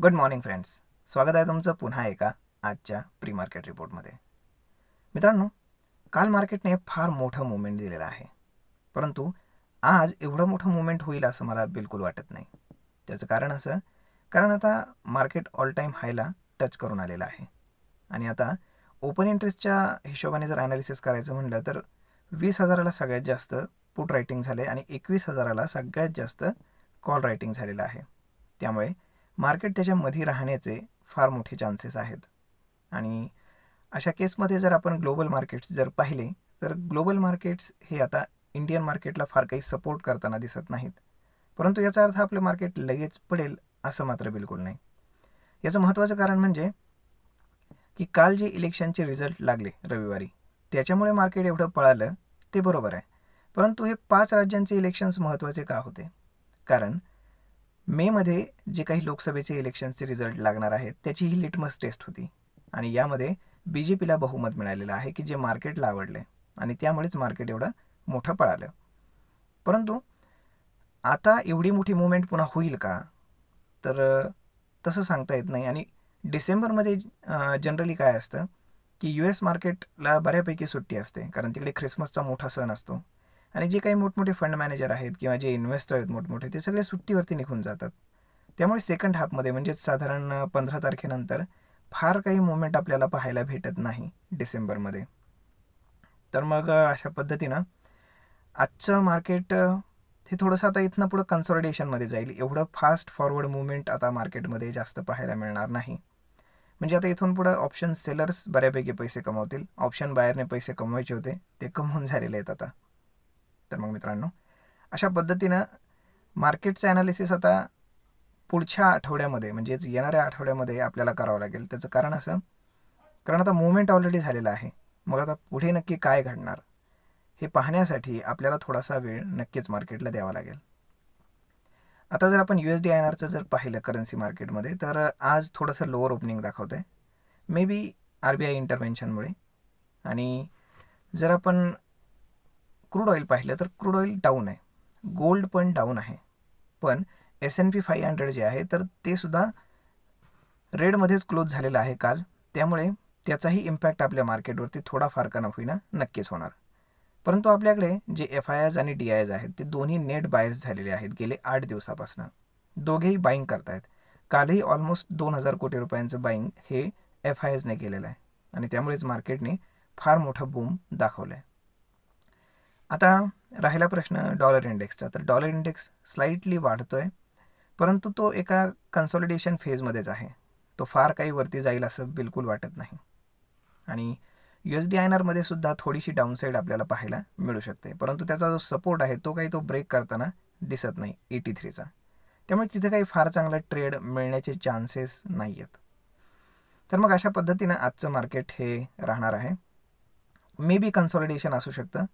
good morning friends स्वागत आहे तुमचं पुन्हा एका आजच्या प्री मार्केट रिपोर्टमध्ये मित्रांनो काल मार्केटने फार मोठं मुवमेंट दिलेलं आहे परंतु आज एवढं मोठं मुवमेंट होईल असं मला बिलकुल वाटत नाही त्याचं कारण असं कारण आता मार्केट ऑल टाईम हायला टच करून आलेलं आहे आणि आता ओपन इंटरेस्टच्या हिशोबाने जर ॲनालिसिस करायचं म्हटलं तर वीस हजाराला सगळ्यात जास्त पुट रायटिंग झाले आणि एकवीस हजाराला सगळ्यात जास्त कॉल रायटिंग झालेलं आहे त्यामुळे मार्केट त्याच्यामध्ये राहण्याचे फार मोठे चान्सेस आहेत आणि अशा केसमध्ये जर आपण ग्लोबल मार्केट्स जर पाहिले तर ग्लोबल मार्केट्स हे आता इंडियन मार्केटला फार काही सपोर्ट करताना दिसत नाहीत परंतु याचा अर्थ आपलं मार्केट लगेच पडेल असं मात्र बिलकुल नाही याचं महत्त्वाचं कारण म्हणजे की काल जे इलेक्शनचे रिझल्ट लागले रविवारी त्याच्यामुळे मार्केट एवढं पळालं ते बरोबर आहे परंतु हे पाच राज्यांचे इलेक्शन्स महत्त्वाचे का होते कारण मेमध्ये जे काही लोकसभेचे इलेक्शनचे रिझल्ट लागणार आहेत त्याची ही लिटमस टेस्ट होती आणि यामध्ये बी जे पीला बहुमत मिळालेलं आहे की जे मार्केटला आवडले आणि त्यामुळेच मार्केट एवढं मोठं पळालं परंतु आता एवढी मोठी मुवमेंट पुन्हा होईल का तर तसं सांगता येत नाही आणि डिसेंबरमध्ये जनरली काय असतं की यू एस मार्केटला बऱ्यापैकी सुट्टी असते कारण तिकडे ख्रिसमसचा मोठा सण असतो आणि जे काही मोठमोठे फंड मॅनेजर आहेत किंवा जे इन्व्हेस्टर आहेत मोठमोठे ते सगळे सुट्टीवरती निघून जातात त्यामुळे सेकंड हाफमध्ये म्हणजेच साधारण पंधरा तारखेनंतर फार काही मुवमेंट आपल्याला पाहायला भेटत नाही डिसेंबरमध्ये तर मग अशा पद्धतीनं आजचं मार्केट हे थोडंसं आता इथनं पुढं कन्सॉलिडेशनमध्ये जाईल एवढं फास्ट फॉरवर्ड मुवमेंट आता मार्केटमध्ये जास्त पाहायला मिळणार नाही म्हणजे आता इथून पुढं ऑप्शन सेलर्स बऱ्यापैकी पैसे कमावतील ऑप्शन बाहेरने पैसे कमवायचे होते ते कमवून झालेले आहेत आता तर मग मित्रांनो अशा पद्धतीनं मार्केटचं ॲनालिसिस आता पुढच्या आठवड्यामध्ये म्हणजेच येणाऱ्या आठवड्यामध्ये आपल्याला करावं लागेल त्याचं कारण असं कारण आता मुवमेंट ऑलरेडी झालेला आहे मग आता पुढे नक्की काय घडणार हे पाहण्यासाठी आपल्याला थोडासा वेळ नक्कीच मार्केटला द्यावा लागेल आता जर आपण यू एस डी आय आरचं जर पाहिलं करन्सी मार्केटमध्ये तर आज थोडंसं लोअर ओपनिंग दाखवतं आहे may be R B I इंटरव्हेन्शनमुळे आणि जर आपण क्रूड ऑइल पाहिलं तर क्रूड ऑइल डाऊन आहे गोल्ड पण डाऊन आहे पण S N P five hundred जे आहे तर ते सुद्धा रेडमध्येच क्लोज झालेलं आहे काल त्यामुळे त्याचाही इम्पॅक्ट आपल्या मार्केटवरती थोडा का होईना नक्कीच होणार परंतु आपल्याकडे जे एफ आय एज आणि डी एज आहेत ते दोन्ही नेट बायर्स झालेले आहेत गेले आठ दिवसापासून दोघेही बाईंग करतायत कालही ऑलमोस्ट दोन हजार कोटी रुपयांचं बाईंग हे एफ आय एजने केलेलं आहे आणि त्यामुळेच मार्केटने फार मोठा बूम दाखवला आहे आता राहिला प्रश्न डॉलर इंडेक्सचा तर डॉलर इंडेक्स स्लाईटली वाढतो आहे परंतु तो एका कन्सॉलिडेशन फेजमध्येच आहे तो फार काही वरती जाईल असं बिलकुल वाटत नाही आणि यू एस डी आय आरमध्ये सुद्धा थोडीशी डाऊनसाईड आपल्याला पाहायला मिळू शकते परंतु त्याचा जो सपोर्ट आहे तो काही तो ब्रेक करताना दिसत नाही एटी थ्रीचा त्यामुळे तिथे काही फार चांगला ट्रेड मिळण्याचे चान्सेस नाही आहेत तर मग अशा पद्धतीनं आजचं मार्केट हे राहणार आहे मे बी कन्सॉलिडेशन असू शकतं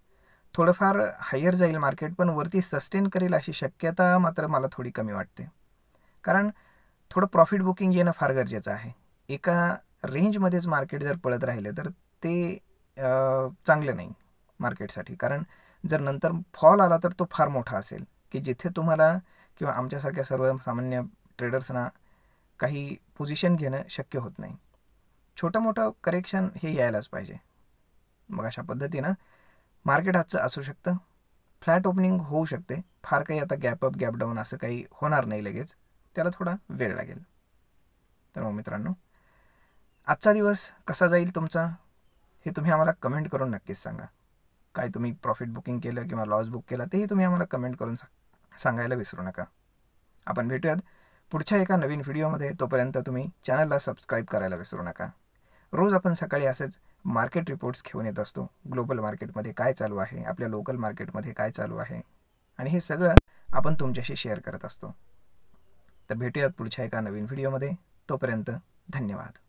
थोडंफार हायर जाईल मार्केट पण वरती सस्टेन करेल अशी शक्यता मात्र मला थोडी कमी वाटते कारण थोडं प्रॉफिट बुकिंग येणं फार गरजेचं आहे एका रेंजमध्येच मार्केट जर पळत राहिलं तर ते चांगलं नाही मार्केटसाठी कारण जर नंतर फॉल आला तर तो फार मोठा असेल की जिथे तुम्हाला किंवा आमच्यासारख्या सर्व सामान्य ट्रेडर्सना काही पोझिशन घेणं शक्य होत नाही छोटं मोठं करेक्शन हे यायलाच पाहिजे मग अशा पद्धतीनं मार्केट आजचं असू शकतं फ्लॅट ओपनिंग होऊ शकते फार काही आता गॅप अप गॅप डाऊन असं काही होणार नाही लगेच त्याला थोडा वेळ लागेल तर मग मित्रांनो आजचा दिवस कसा जाईल तुमचा हे तुम्ही आम्हाला कमेंट करून नक्कीच सांगा काय तुम्ही प्रॉफिट बुकिंग केलं किंवा लॉस बुक केला तेही तुम्ही आम्हाला कमेंट करून सांगायला विसरू नका आपण भेटूयात पुढच्या एका नवीन व्हिडिओमध्ये तोपर्यंत तुम्ही चॅनलला सबस्क्राईब करायला विसरू नका रोज आपण सकाळी असेच मार्केट रिपोर्ट्स घेऊन येत असतो ग्लोबल मार्केटमध्ये काय चालू आहे आपल्या लोकल मार्केटमध्ये काय चालू आहे आणि हे सगळं आपण तुमच्याशी शेअर करत असतो तर भेटूयात पुढच्या एका नवीन व्हिडिओमध्ये तोपर्यंत धन्यवाद